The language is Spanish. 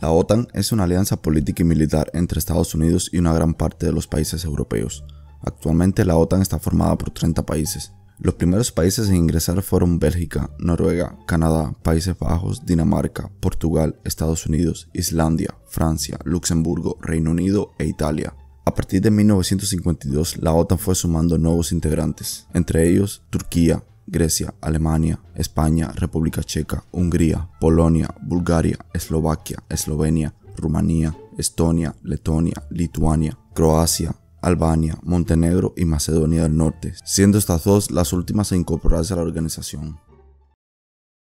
La OTAN es una alianza política y militar entre Estados Unidos y una gran parte de los países europeos. Actualmente la OTAN está formada por 30 países. Los primeros países en ingresar fueron Bélgica, Noruega, Canadá, Países Bajos, Dinamarca, Portugal, Estados Unidos, Islandia, Francia, Luxemburgo, Reino Unido e Italia. A partir de 1952, la OTAN fue sumando nuevos integrantes, entre ellos Turquía, Grecia, Alemania, España, República Checa, Hungría, Polonia, Bulgaria, Eslovaquia, Eslovenia, Rumanía, Estonia, Letonia, Lituania, Croacia, Albania, Montenegro y Macedonia del Norte, siendo estas dos las últimas a incorporarse a la organización.